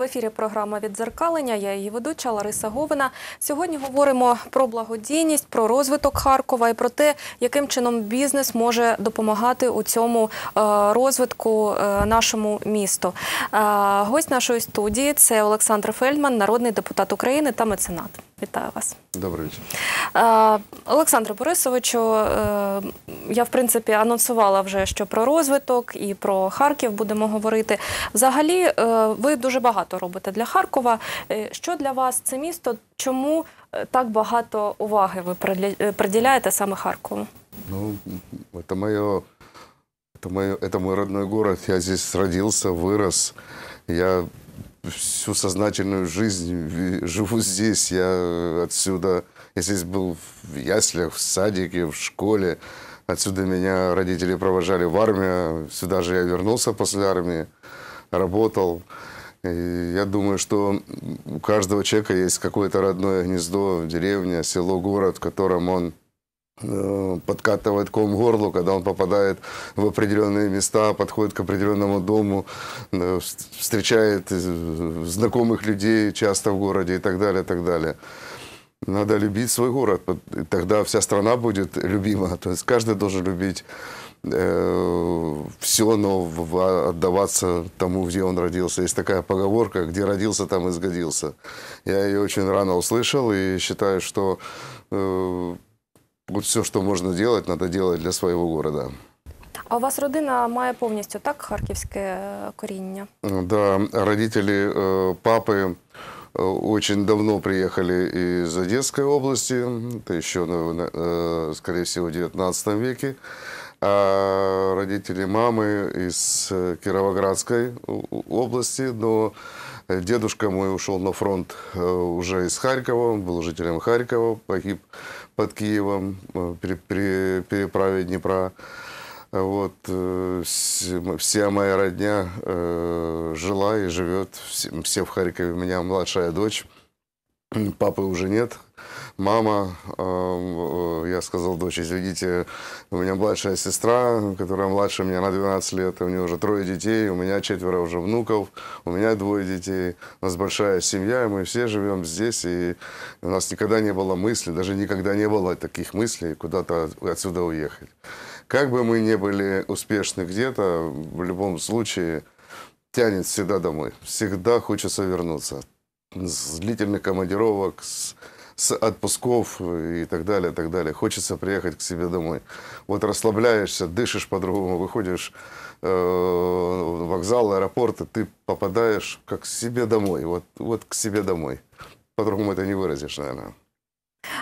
В ефірі програма Відзеркалення. Я її ведуча Лариса Говина. Сьогодні говоримо про благодійність, про розвиток Харкова і про те, яким чином бізнес може допомагати у цьому е, розвитку е, нашому місту. Е, гость нашої студії це Олександр Фельдман, народний депутат України та меценат. Вітаю вас. Добрий вечір. Е, Олександре Борисовичу, е, я в принципі анонсувала вже, що про розвиток і про Харків будемо говорити. Взагалі, е, ви дуже багато робите для Харкова. Що для вас це місто? Чому так багато уваги ви приділяєте саме Харкову? Ну, це моє, це моє, це мій родной город. Я здесь родився, вирос. Я всю сознательную жизнь живу здесь. Я отсюда, я здесь был в яслях, в садике, в школе. Отсюда меня родители провожали в армию. Сюда же я вернулся после армии, работал. И я думаю, что у каждого человека есть какое-то родное гнездо, деревня, село, город, в котором он Э, подкатывает ком горлу, когда он попадает в определенные места, подходит к определенному дому, э, встречает э, знакомых людей часто в городе и так далее, и так далее. Надо любить свой город, тогда вся страна будет любима. То есть каждый должен любить э, все, но а, отдаваться тому, где он родился. Есть такая поговорка, где родился, там и сгодился. Я ее очень рано услышал и считаю, что э, вот все, что можно делать, надо делать для своего города. А у вас родина має повністю так харківське коріння? Да, родители папы очень давно приехали из Одесской области, это еще, э, э, скорее всего, в 19 веке. А родители мамы из э, Кировоградской области, но дедушка мой ушел на фронт уже из Харькова, был жителем Харькова, погиб в под Киевом э, при, при переправе Днепра. Вот, э, вся моя родня э, жила и живет, все в Харькове. У меня младшая дочь, папы уже нет, мама, а, э, я сказал дочь, извините, у меня младшая сестра, которая младше меня на 12 лет, у нее уже трое детей, у меня четверо уже внуков, у меня двое детей, у нас большая семья, и мы все живем здесь, и у нас никогда не было мысли, даже никогда не было таких мыслей куда-то отсюда уехать. Как бы мы ни были успешны где-то, в любом случае тянет всегда домой, всегда хочется вернуться. С длительных командировок, с с отпусков э, и так далее, так далее. Хочется приехать к себе домой. Вот расслабляешься, дышишь по-другому, выходишь э, вокзал, аэропорт, и ты попадаешь как к себе домой. Вот, вот к себе домой. По-другому это не выразишь, наверное.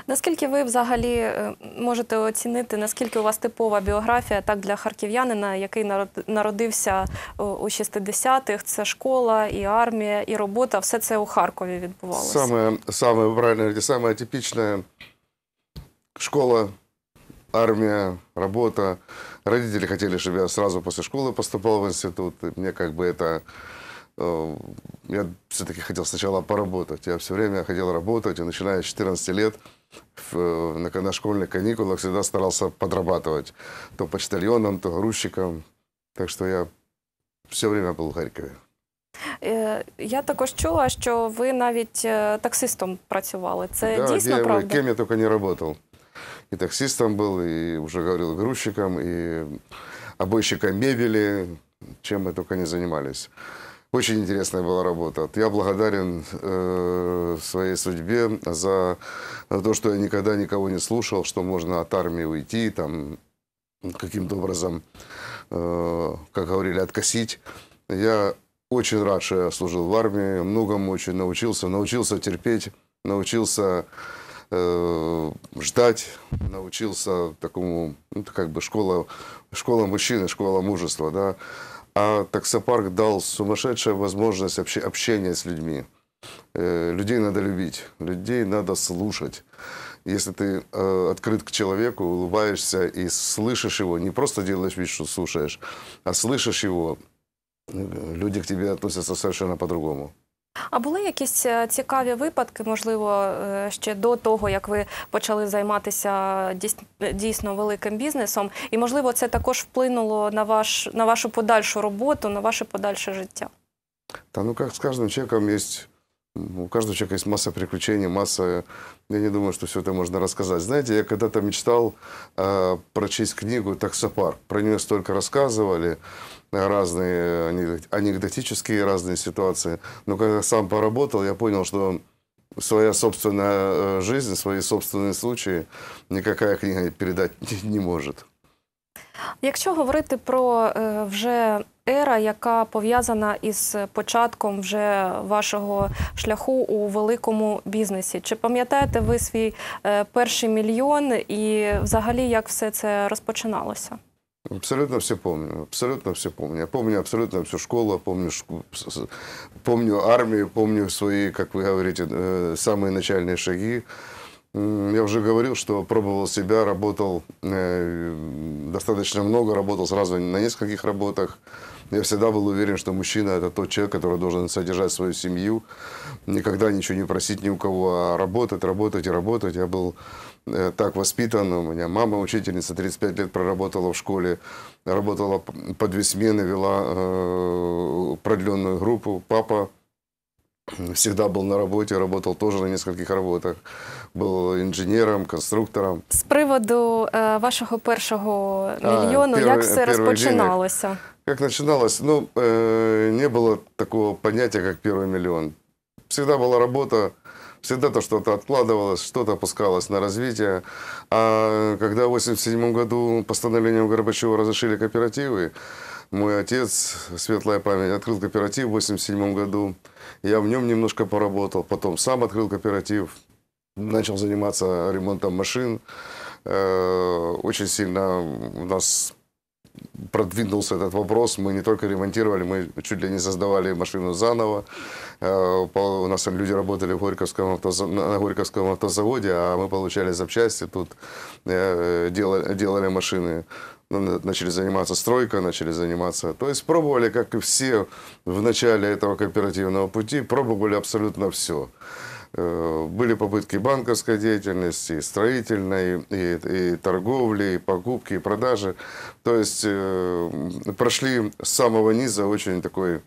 Наскільки ви взагалі е, можете оцінити, наскільки у вас типова біографія так для харків'янина, який народився е, у 60-х, це школа, і армія, і робота, все це у Харкові відбувалося? Саме, саме правильно, саме типічне школа, армія, робота. Родители хотіли, щоб я одразу після школи поступал в інститут. Мені, якби, как бы это Э, я все-таки хотел сначала поработать. Я все время хотел работать, и начиная с 14 лет, э, на, на школьных каникулах всегда старался подрабатывать. То почтальоном, то грузчиком. Так что я все время был в Харькове. Э, я також чула, що ви навіть таксистом працювали. Це да, дійсно я, правда? кем я тільки не працював. І таксистом був, і вже говорив грузчиком, і обойщиком мебели, чим ми тільки не займалися. Очень интересная была работа. Я благодарен э, своей судьбе за, за то, что я никогда никого не слушал, что можно от армии уйти, там каким-то образом, э, как говорили, откосить. Я очень рад, что я служил в армии, многому очень научился, научился терпеть, научился э, ждать, научился такому, ну, как бы школа, школа мужчины, школа мужества, да. А таксопарк дал сумасшедшую возможность общения с людьми. Э, людей надо любить, людей надо слушать. Если ты э, открыт к человеку, улыбаешься и слышишь его, не просто делаешь вид, что слушаешь, а слышишь его, э, люди к тебе относятся совершенно по-другому. А були якісь е, цікаві випадки, можливо, е, ще до того, як ви почали займатися дійсно великим бізнесом, і можливо, це також вплинуло на ваш на вашу подальшу роботу, на ваше подальше життя? Та ну як з кожним чоловіком є. Ну, у каждого человека есть масса приключений, масса... Я не думаю, что все это можно рассказать. Знаете, я когда-то мечтал э, е, прочесть книгу «Таксопарк». Про нее столько рассказывали разные э, анекдотические разные ситуации. Но когда сам поработал, я понял, что своя собственная э, жизнь, свои собственні случаї никакая книга передать не може. Якщо говорити про е, вже ера, яка пов'язана із початком вже вашого шляху у великому бізнесі, чи пам'ятаєте ви свій е, перший мільйон і взагалі як все це розпочиналося? Абсолютно все помню, абсолютно все помню. Я помню абсолютно всю школу, помню, помню армию, помню свои, как вы говорите, э, самые начальные шаги. Я уже говорил, что пробовал себя, работал э, достаточно много, работал сразу на нескольких работах. Я всегда был уверен, что мужчина – это тот человек, который должен содержать свою семью, никогда ничего не просить ни у кого, а работать, работать и работать. Я был Э, так воспитан. У меня мама учительница, 35 лет проработала в школе, работала по две смены, вела э, продленную группу. Папа всегда был на работе, работал тоже на нескольких работах. Был инженером, конструктором. С приводу вашего первого миллиона, а, перв, як все начиналось? Как начиналось? Ну, не было такого понятия, как первый миллион. Всегда была работа, Всегда-то что-то откладывалось, что-то опускалось на развитие. А когда в 1987 году постановлением Горбачева разрешили кооперативы, мой отец, светлая память, открыл кооператив в 1987 году. Я в нем немножко поработал. Потом сам открыл кооператив, начал заниматься ремонтом машин. Э, очень сильно у нас продвинулся этот вопрос. Мы не только ремонтировали, мы чуть ли не создавали машину заново. Э, у нас люди работали в Горьковском автозаводе, на Горьковском автозаводе, а мы получали запчасти, тут э, делали, делали машины ну, начали заниматься стройкой, начали заниматься. То есть пробовали, как и все в начале этого кооперативного пути, пробовали абсолютно все. Э, были попытки банковской деятельности, строительной, и, и торговли, и покупки, и продажи. То есть прошли с самого низа очень такой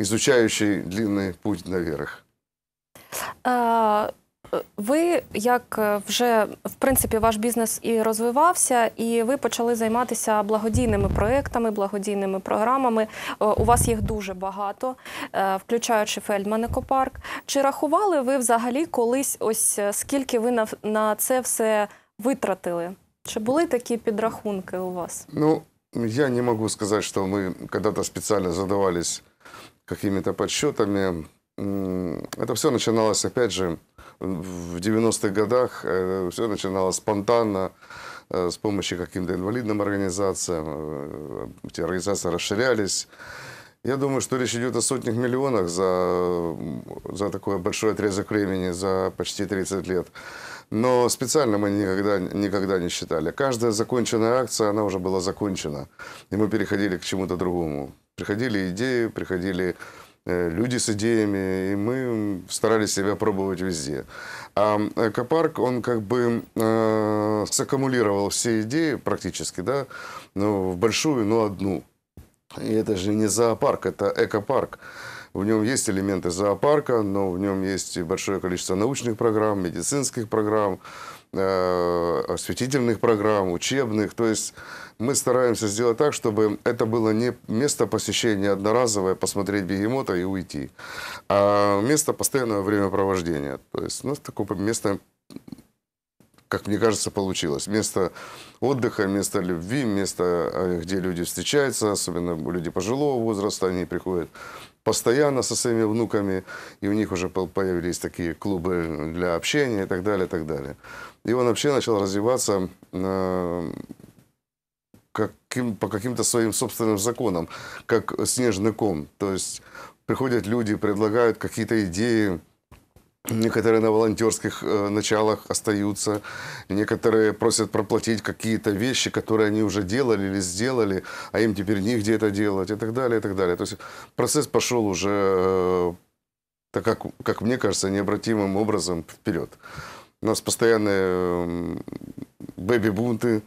изучающий длинный путь наверх? А... Е, ви як е, вже в принципі ваш бізнес і розвивався, і ви почали займатися благодійними проектами, благодійними програмами. Е, у вас їх дуже багато, включаючи Фельдман Екопарк. Чи рахували ви взагалі колись ось скільки ви на, на це все витратили? Чи були такі підрахунки у вас? Ну я не можу сказати, що ми коли-то спеціально задавались какими-то подсчетами. Это все начиналось, опять же, в 90-х годах, э, все начиналось спонтанно, э, с помощью каким-то инвалидным организациям. Эти организации расширялись. Я думаю, что речь идет о сотнях миллионах за, за такой большой отрезок времени, за почти 30 лет. Но специально мы никогда, никогда не считали. Каждая законченная акция, она уже была закончена. И мы переходили к чему-то другому. Приходили идеи, приходили э, люди с идеями, и мы старались себя пробовать везде. А экопарк, он как бы э, саккумулировал все идеи практически, да, ну, в большую, но одну. И это же не зоопарк, это экопарк. В нем есть элементы зоопарка, но в нем есть большое количество научных программ, медицинских программ, э, осветительных программ, учебных. То есть мы стараемся сделать так, чтобы это было не место посещения одноразовое, посмотреть бегемота и уйти, а место постоянного времяпровождения. То есть у ну, нас такое место, как мне кажется, получилось. Место отдыха, место любви, место, э, где люди встречаются, особенно люди пожилого возраста, они приходят постоянно со своими внуками, и у них уже появились такие клубы для общения и так далее, и так далее. И он вообще начал развиваться э, каким, по каким-то своим собственным законам, как снежный ком. То есть приходят люди, предлагают какие-то идеи, Некоторые на волонтерских э, началах остаются, некоторые просят проплатить какие-то вещи, которые они уже делали или сделали, а им теперь нигде это делать и так далее, и так далее. То есть процесс пошел уже, э, так как, как мне кажется, необратимым образом вперед. У нас постоянные э, бэби-бунты,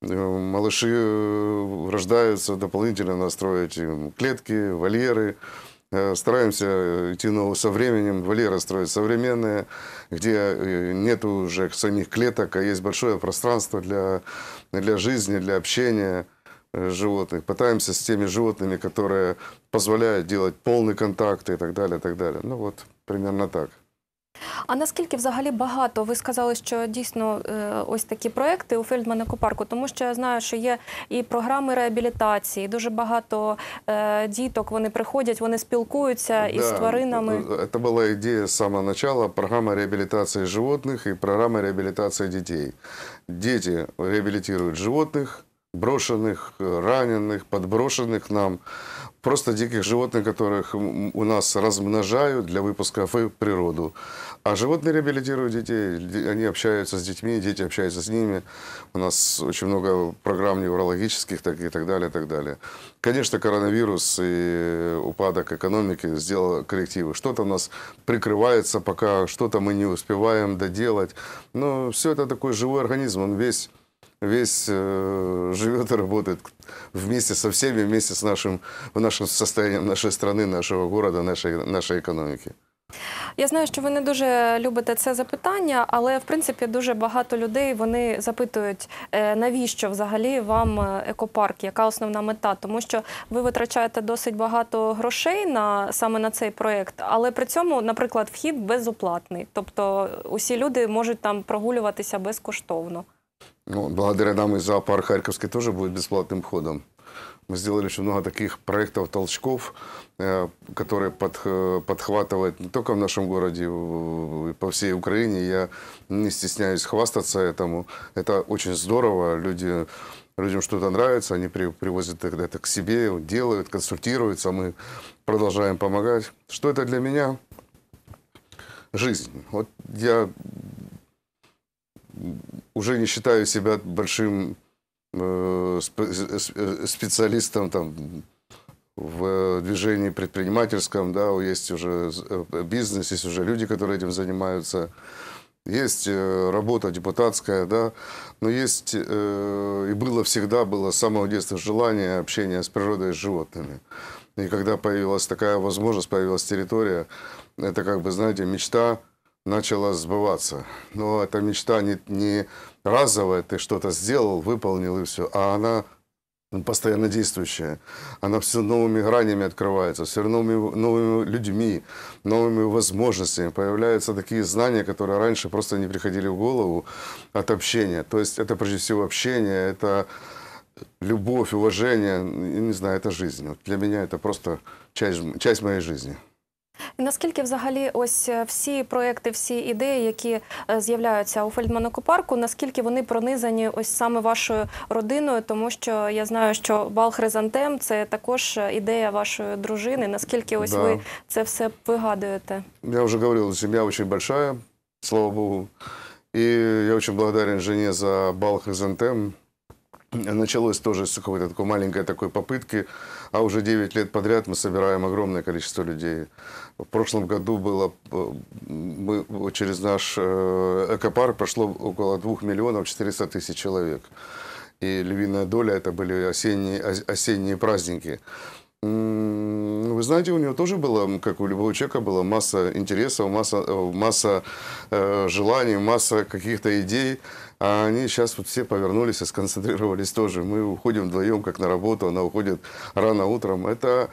Э, малыши э, рождаются, дополнительно настроить им клетки, вольеры. Э, стараемся идти ну, со временем, вольеры строить современные, где нет уже самих клеток, а есть большое пространство для, для жизни, для общения животных. Пытаемся с теми животными, которые позволяют делать полный контакт и так далее, и так далее. Ну вот, примерно так. А наскільки взагалі багато? Ви сказали, що дійсно е, ось такі проекти у Фельдманеку парку, тому що я знаю, що є і програми реабілітації, дуже багато е, діток вони приходять, вони спілкуються із да, тваринами. Е, це була ідея з самого початку програми реабілітації животних і програма реабілітації дітей. Діти реабілітують животних, брошених, ранених, підброшених нам. просто диких животных, которых у нас размножают для выпуска в природу. А животные реабилитируют детей, они общаются с детьми, дети общаются с ними. У нас очень много программ неврологических так, и так далее, и так далее. Конечно, коронавирус и упадок экономики сделал коррективы. Что-то у нас прикрывается пока, что-то мы не успеваем доделать. Но все это такой живой организм, он весь весь э, живет и работает вместе со всеми, вместе с нашим, в нашим состоянием нашей страны, нашего города, нашей, нашей экономики. Я знаю, що ви не дуже любите це запитання, але в принципі дуже багато людей вони запитують, е, навіщо взагалі вам е, екопарк, яка основна мета, тому що ви витрачаєте досить багато грошей на саме на цей проєкт, але при цьому, наприклад, вхід безоплатний. Тобто усі люди можуть там прогулюватися безкоштовно. Ну, благодаря нам и зоопарк Харьковский тоже будет бесплатным входом. Мы сделали очень много таких проектов толчков, э, которые э, подхватывают не только в нашем городе, и по всей Украине. Я не стесняюсь хвастаться этому. Это очень здорово. Люди, людям что-то нравится, они привозят это к себе, делают, консультируются, мы продолжаем помогать. Что это для меня? Жизнь. Вот я уже не считаю себя большим э, э, э, специалистом там, в движении предпринимательском, да, есть уже бизнес, есть уже люди, которые этим занимаются, есть работа депутатская, да, но есть э, и было всегда, было с самого детства желание общения с природой с животными. И когда появилась такая возможность, появилась территория, это как бы, знаете, мечта начала сбываться. Но эта мечта не, не разовая, ты что-то сделал, выполнил и все, а она ну, постоянно действующая. Она все новыми гранями открывается, все новыми, новыми людьми, новыми возможностями. Появляются такие знания, которые раньше просто не приходили в голову от общения. То есть это прежде всего общение, это любовь, уважение, не знаю, это жизнь. Вот для меня это просто часть, часть моей жизни. Наскільки взагалі ось е, всі проекти, всі ідеї, які е, з'являються у Фельдманоку парку, наскільки вони пронизані ось саме вашою родиною? Тому що я знаю, що бал Хризантем це також е, ідея вашої дружини. Наскільки ось да. ви це все вигадуєте? Я вже говорив, сім'я дуже велика, слава Богу. І я дуже благодарен жені за бал Хризантем. началось тоже с какой-то такой маленькой такой попытки, а уже 9 лет подряд мы собираем огромное количество людей. В прошлом году было, э, мы, через наш э, экопарк прошло около 2 миллионов 400 тысяч человек. И львиная доля это были осенние, осенние праздники. Вы знаете, у него тоже было, как у любого человека, было масса интересов, масса, масса э, желаний, масса каких-то идей. А они сейчас вот все повернулись и сконцентрировались тоже. Мы уходим вдвоем, как на работу, она уходит рано утром. Это,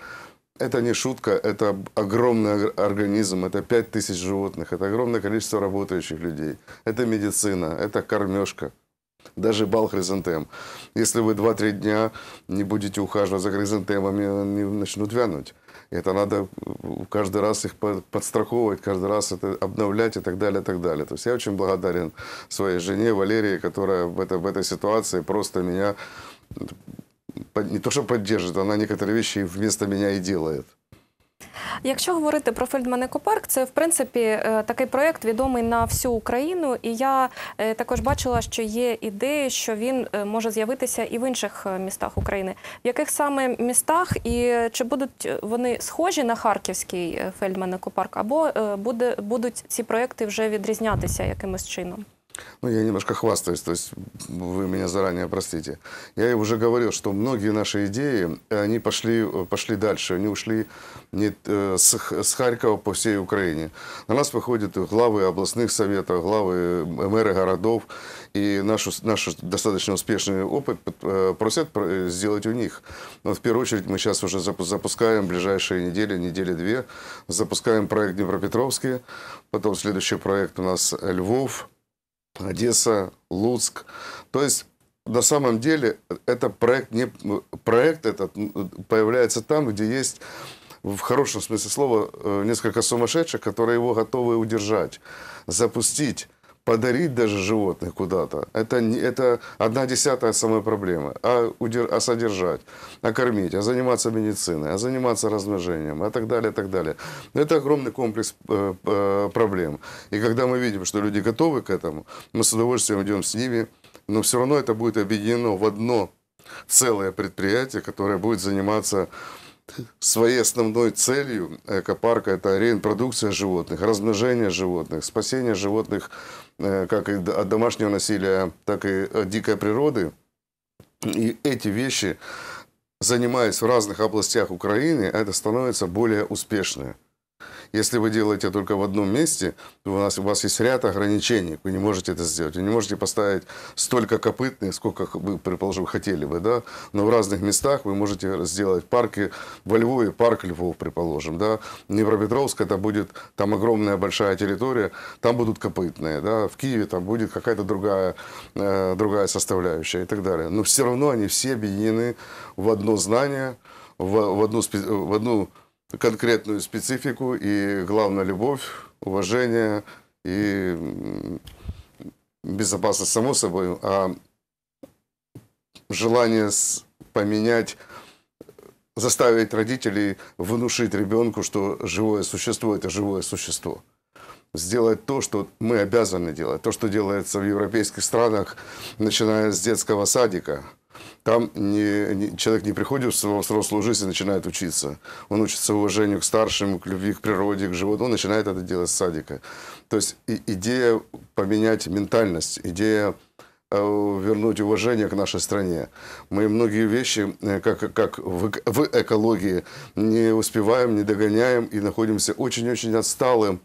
это не шутка, это огромный организм, это 5000 животных, это огромное количество работающих людей. Это медицина, это кормежка даже бал хризантем. Если вы 2-3 дня не будете ухаживать за хризантемами, они начнут вянуть. Это надо э, каждый раз их подстраховывать, каждый раз это обновлять и так далее, и так далее. То есть я очень благодарен своей жене Валерии, которая в, это, в этой ситуации просто меня э, не то что поддержит, она некоторые вещи вместо меня и делает. Якщо говорити про Фельдман Екопарк, це в принципі е, такий проект відомий на всю Україну. І я е, також бачила, що є ідеї, що він е, може з'явитися і в інших містах України. В яких саме містах і чи будуть вони схожі на харківський Фельдман Екопарк, або буде, будуть ці проекти вже відрізнятися якимось чином? Ну, я немножко хвастаюсь, то есть вы меня заранее простите. Я уже говорил, что многие наши идеи, они пошли, пошли дальше, они ушли не, э, с, с Харькова по всей Украине. На нас выходят главы областных советов, главы э, мэры городов, и наш, нашу достаточно успешный опыт э, просят сделать у них. Но в первую очередь мы сейчас уже запускаем ближайшие недели, недели-две, запускаем проект Днепропетровский, потом следующий проект у нас Львов, Одесса, Луцк. То есть на самом деле это проект не проект этот появляется там, где есть в хорошем смысле слова э, несколько сумасшедших, которые его готовы удержать, запустить, подарить даже животных куда-то, это, это одна десятая самой проблемы. А, удер, а содержать, а кормить, а заниматься медициной, а заниматься размножением, а так далее, так далее. Это огромный комплекс э, э проблем. И когда мы видим, что люди готовы к этому, мы с удовольствием идем с ними, но все равно это будет объединено в одно целое предприятие, которое будет заниматься своей основной целью экопарка – это репродукция животных, размножение животных, спасение животных э, как от домашнего насилия, так и от э, дикой природы. И эти вещи, занимаясь в разных областях Украины, это становится более успешное. Если вы делаете только в одном месте, у, нас, у вас есть ряд ограничений, вы не можете это сделать. Вы не можете поставить столько копытных, сколько вы, предположим, хотели бы, да? но в разных местах вы можете сделать парки во Львове, парк Львов, предположим. Да? Днепропетровск это будет, там огромная большая территория, там будут копытные, да? в Киеве там будет какая-то другая, э, другая составляющая и так далее. Но все равно они все объединены в одно знание, в, в одну, в одну конкретную специфику и, главное, любовь, уважение и безопасность, само собой, а желание поменять, заставить родителей внушить ребенку, что живое существо – это живое существо. Сделать то, что мы обязаны делать, то, что делается в европейских странах, начиная с детского садика – там не, не, человек не приходит в своего взрослую жизнь и начинает учиться. Он учится уважению к старшим, к любви к природе, к животу. Он начинает это делать с садика. То есть и, идея поменять ментальность, идея э, вернуть уважение к нашей стране. Мы многие вещи, э, как, как в, в экологии, не успеваем, не догоняем и находимся очень-очень отсталым,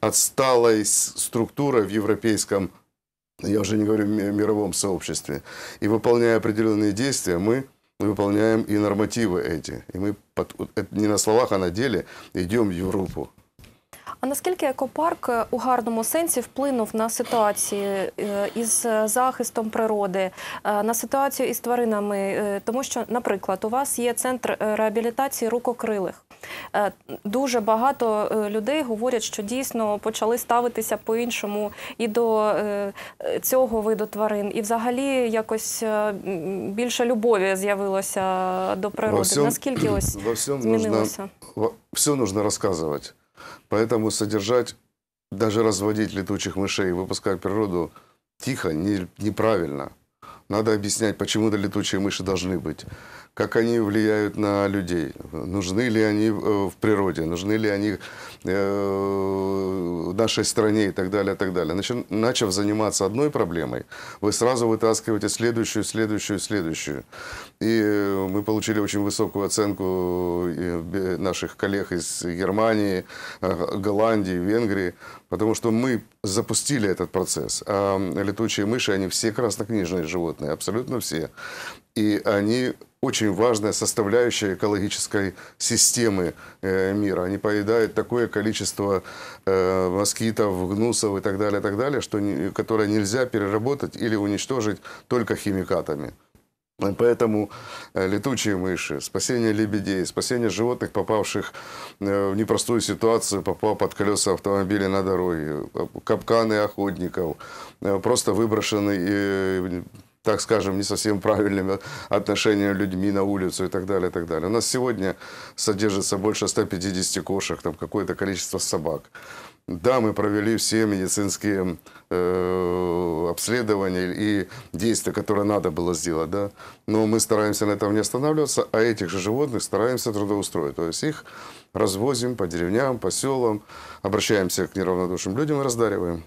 отсталой структурой в европейском я уже не говорю о мировом сообществе. И выполняя определенные действия, мы выполняем и нормативы эти. И мы под, не на словах, а на деле идем в Европу. А наскільки екопарк е, у гарному сенсі вплинув на ситуацію е, із е, захистом природи, на ситуацію із тваринами? Тому що, наприклад, у вас є центр реабілітації рукокрилих. Дуже багато людей говорять, що дійсно почали ставитися по-іншому і до цього виду тварин, і взагалі якось більше любові з'явилося до природи. Во Наскільки ось во всем змінилося? Нужно, все нужно розказувати. Поэтому содержать, даже разводить летучих мышей выпускать в природу тихо, не, неправильно. Надо объяснять, почему то летучие мыши должны быть, как они влияют на людей, нужны ли они э, в природе, нужны ли они э, в нашей стране и так далее, и так далее. Начав заниматься одной проблемой, вы сразу вытаскиваете следующую, следующую, следующую. И э, мы получили очень высокую оценку э, наших коллег из Германии, э, Голландии, Венгрии, потому что мы запустили этот процесс. А летучие мыши, они все краснокнижные животные, абсолютно все. И они очень важная составляющая экологической системы мира. Они поедают такое количество москитов, гнусов и так далее, и так далее что, которое нельзя переработать или уничтожить только химикатами. Поэтому э, летучие мыши, спасение лебедей, спасение животных, попавших э, в непростую ситуацию, попав под колеса автомобиля на дороге, э, капканы охотников, просто выброшенные так скажем, не совсем правильными отношениями людьми на улицу и так далее, и так далее. У нас сегодня содержится больше 150 кошек, там какое-то количество собак. Да, мы провели все медицинские э, обследования и действия, которые надо было сделать, да. Но мы стараемся на этом не останавливаться, а этих же животных стараемся трудоустроить. То есть их развозим по деревням, по селам, обращаемся к неравнодушным людям и раздариваем.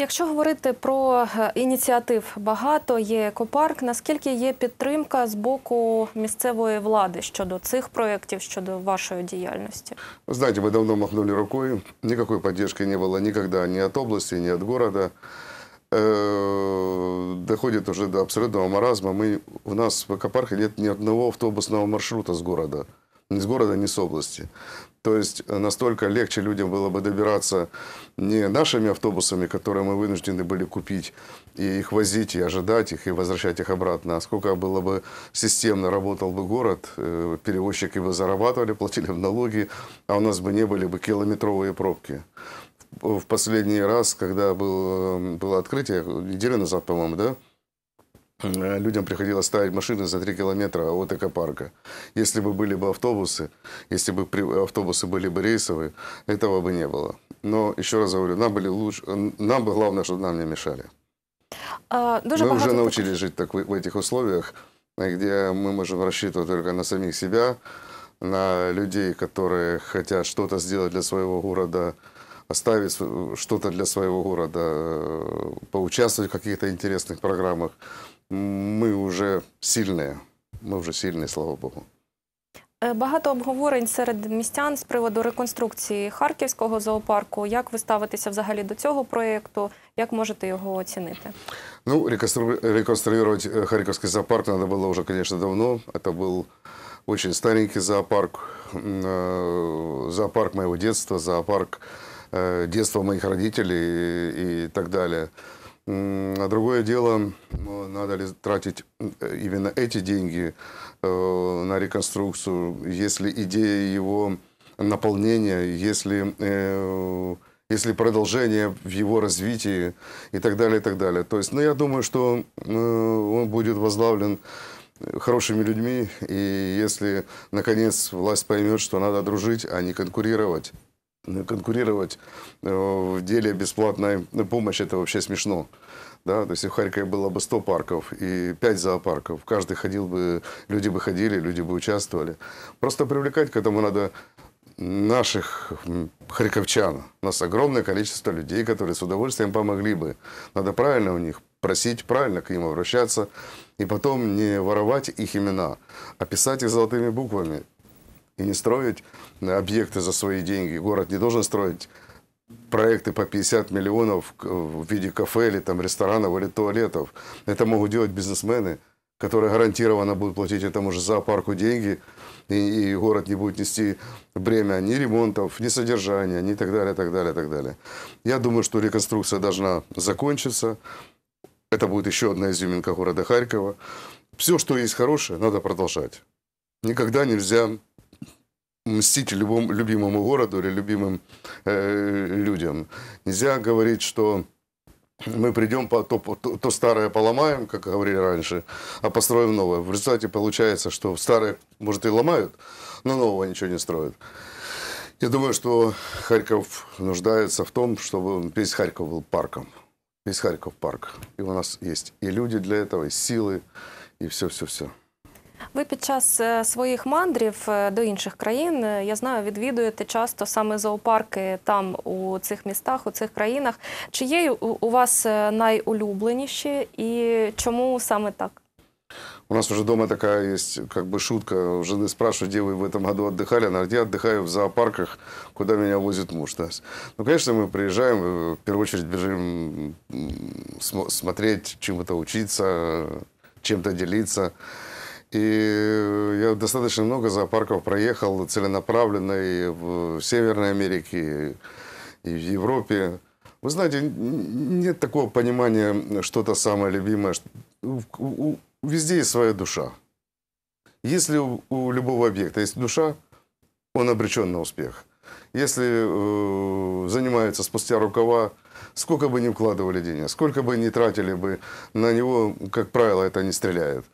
Якщо говорити про е, ініціатив, багато є екопарк. Наскільки є підтримка з боку місцевої влади щодо цих проєктів, щодо вашої діяльності? Знаєте, ми давно махнули рукою. Ніякої підтримки не було ніколи ні від області, ні від міста. Е, доходит вже до абсолютного маразму. Ми у нас в экопарке нет ни одного автобусного маршрута з города. Ні з города, ні з області. То есть э, настолько легче людям было бы добираться не нашими автобусами, которые мы вынуждены были купить, и их возить, и ожидать их, и возвращать их обратно, а сколько было бы системно работал бы город, э, перевозчики бы зарабатывали, платили бы налоги, а у нас бы не были бы километровые пробки. В последний раз, когда было э, было открытие, неделю назад, по-моему, да, Э, людям приходилось ставить машины за 3 километра от экопарка. Если бы были бы автобусы, если бы автобусы были бы рейсовые, этого бы не было. Но еще раз говорю, нам, были лучше, нам бы главное, чтобы нам не мешали. А, дуже Мы уже научились жить так, в, в этих условиях, где мы можем рассчитывать только на самих себя, на людей, которые хотят что-то сделать для своего города, оставить что-то для своего города, э, поучаствовать в каких-то интересных программах. ми вже сильні, ми вже сильні, слава Богу. Е, багато обговорень серед містян з приводу реконструкції харківського зоопарку. Як ви ставитеся взагалі до цього проєкту? Як можете його оцінити? Ну, реконстру... реконструировать е, харьковский зоопарк треба було вже, звісно, давно. Це був дуже старенький зоопарк, е, зоопарк моєго дитинства, зоопарк дитинства моїх родителів і так далі. А другое дело, ну, надо ли тратить э, именно эти деньги э, на реконструкцию, если идея его наполнения, если, э, если продолжение в его развитии и так далее, и так далее. То есть, ну, я думаю, что он будет возглавлен хорошими людьми, и если, наконец, власть поймет, что надо дружить, а не конкурировать конкурировать э, в деле бесплатной помощи, это вообще смешно. Да, то есть в Харькове было бы 100 парков и 5 зоопарков. Каждый ходил бы, люди бы ходили, люди бы участвовали. Просто привлекать к этому надо наших харьковчан. У нас огромное количество людей, которые с удовольствием помогли бы. Надо правильно у них просить, правильно к ним обращаться. И потом не воровать их имена, а писать их золотыми буквами и не строить э, объекты за свои деньги. Город не должен строить проекты по 50 миллионов э, в виде кафе или там, ресторанов или туалетов. Это могут делать бизнесмены, которые гарантированно будут платить этому же зоопарку деньги, и, и город не будет нести бремя ни ремонтов, ни содержания, ни так далее, так далее, так далее. Я думаю, что реконструкция должна закончиться. Это будет еще одна изюминка города Харькова. Все, что есть хорошее, надо продолжать. Никогда нельзя мстить любому, любимому городу или любимым э, людям. Нельзя говорить, что мы придем, по, то, то старое поломаем, как говорили раньше, а построим новое. В результате получается, что старое, может, и ломают, но нового ничего не строят. Я думаю, что Харьков нуждается в том, чтобы весь Харьков был парком. Весь Харьков парк. И у нас есть и люди для этого, и силы, и все-все-все. Ви під час е, своїх мандрів е, до інших країн, е, я знаю, відвідуєте часто саме зоопарки там у цих містах, у цих країнах. Чи є у вас найулюбленіші і чому саме так? У нас уже дома такая есть как бы шутка. Жены спрашивают, где вы в этом году отдыхали. Она говорит, я отдыхаю в зоопарках, куда меня возит муж. Да. Ну, конечно, мы приезжаем, э, в первую очередь бежим смотреть, чему-то учиться, чем-то делиться. И э, я достаточно много зоопарков проехал целенаправленно и в Северной Америке, и в Европе. Вы знаете, нет такого понимания, что-то самое любимое. Везде есть своя душа. Если у любого объекта есть душа, он обречен на успех. Если э, занимаются спустя рукава, сколько бы ни вкладывали денег, сколько бы ни тратили бы, на него, как правило, это не стреляет.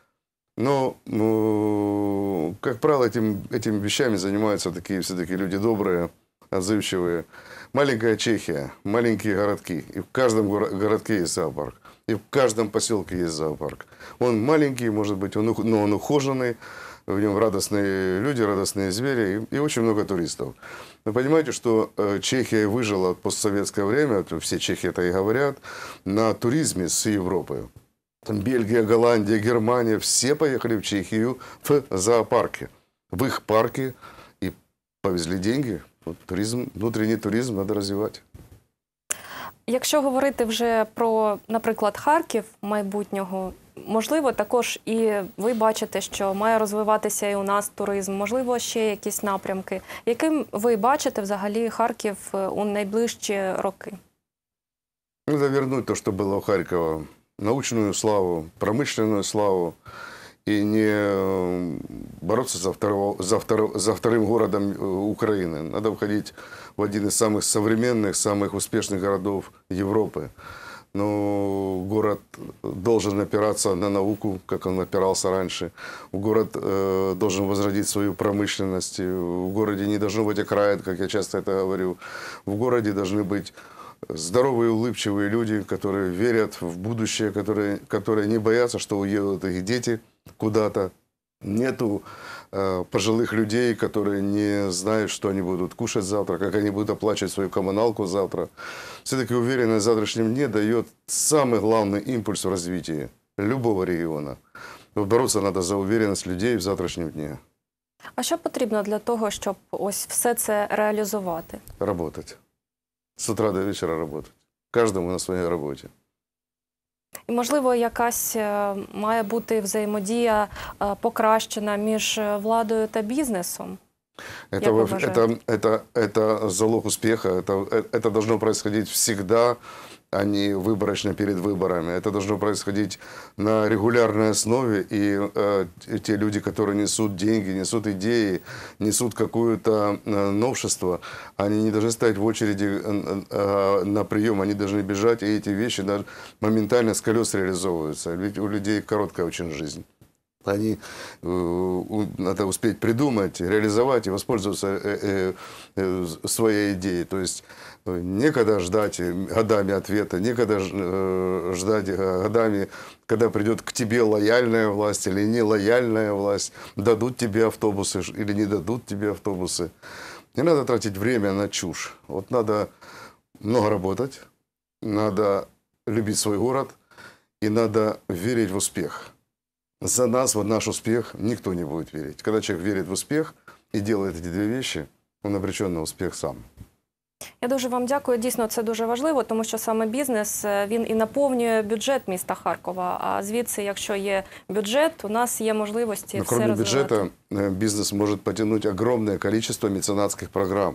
Но, ну, как правило, этим, этими вещами занимаются такие все-таки люди добрые, отзывчивые. Маленькая Чехия, маленькие городки. И в каждом городке есть зоопарк. И в каждом поселке есть зоопарк. Он маленький, может быть, он, но он ухоженный. В нем радостные люди, радостные звери и, и очень много туристов. Вы понимаете, что э, Чехия выжила в постсоветское время, все чехи это и говорят, на туризме с Европой. Там Бельгия, Голландия, Германия, все поехали в Чехию в зоопарки. В их парки и повезли деньги. Вот туризм, внутренний туризм надо развивать. Якщо говорити вже про, наприклад, Харків майбутнього, можливо, також і ви бачите, що має розвиватися і у нас туризм, можливо, ще якісь напрямки. Яким ви бачите взагалі Харків е, у найближчі роки? Завернути те, що було у Харкова. научную славу, промышленную славу и не э, бороться за, второго, за, второ, за вторым городом э, Украины. Надо входить в один из самых современных, самых успешных городов Европы. Но город должен опираться на науку, как он опирался раньше. Город э, должен возродить свою промышленность. В городе не должно быть окраин, как я часто это говорю. В городе должны быть здоровые, улыбчивые люди, которые верят в будущее, которые, которые не боятся, что уедут их дети куда-то. Нету э, пожилых людей, которые не знают, что они будут кушать завтра, как они будут оплачивать свою коммуналку завтра. Все-таки уверенность в завтрашнем дне дает самый главный импульс в развитии любого региона. Бороться надо за уверенность людей в завтрашнем дне. А что потребно для того, чтобы ось все это реализовать? Работать. С утра до вечера работать. Каждому на своїй роботі. можливо, якась е, має бути взаємодія е, покращена між е, владою та бізнесом. Это, это, это, это залог успеха, это, э, это должно происходить всегда а не выборочно перед выборами. Это должно происходить на регулярной основе, и э, те люди, которые несут деньги, несут идеи, несут какое-то э, новшество, они не должны стоять в очереди э, э, на прием, они должны бежать, и эти вещи даже моментально с колес реализовываются. Ведь у людей короткая очень жизнь. Они, э, надо успеть придумать, реализовать и воспользоваться э, э, своей идеей. То есть некогда ждать годами ответа, некогда ждать годами, когда придет к тебе лояльная власть или нелояльная власть, дадут тебе автобусы или не дадут тебе автобусы. Не надо тратить время на чушь. Вот надо много работать, надо любить свой город и надо верить в успех за нас, в наш успех никто не будет верить. Когда человек верит в успех и делает эти две вещи, он обречен на успіх сам. Я дуже вам дякую. Дійсно, це дуже важливо, тому що саме бізнес він і наповнює бюджет міста Харкова. А звідси, якщо є бюджет, у нас є можливості Но, ну, все розвивати. бюджета, Бізнес може потягнути огромне кількість меценатських програм,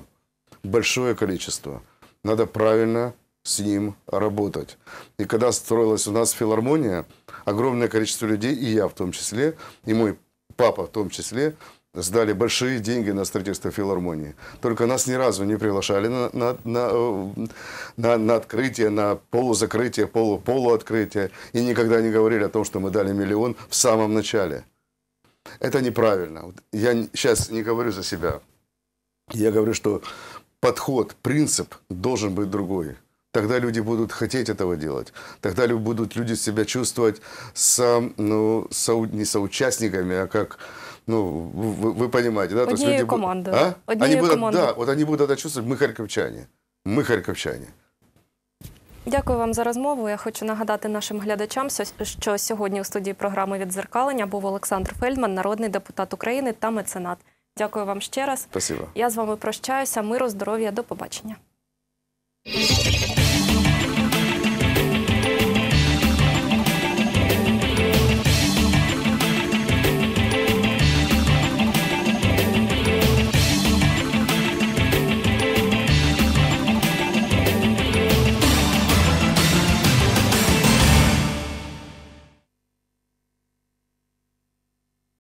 большое количество. Надо правильно с ним работать. И когда строилась у нас филармония, огромное количество людей, и я в том числе, и мой папа в том числе, сдали большие деньги на строительство филармонии. Только нас ни разу не приглашали на, на, на, э, на, на открытие, на полузакрытие, полу, полуоткрытие. И никогда не говорили о том, что мы дали миллион в самом начале. Это неправильно. Я сейчас не говорю за себя. Я говорю, что подход, принцип должен быть другой. тогда люди будут хотеть этого делать, тогда будут люди себя чувствовать со, ну, со, не соучастниками, а как ну, вы, вы понимаете, да? Однією То есть люди командою. А? Однією они будут, командою. Да, вот они будут это чувствовать, мы харьковчане, мы харьковчане. Дякую вам за розмову. Я хочу нагадати нашим глядачам, що сьогодні у студії програми відзеркалення був Олександр Фельдман, народний депутат України та меценат. Дякую вам ще раз. Спасибо. Я з вами прощаюся. Миру, здоров'я, до побачення.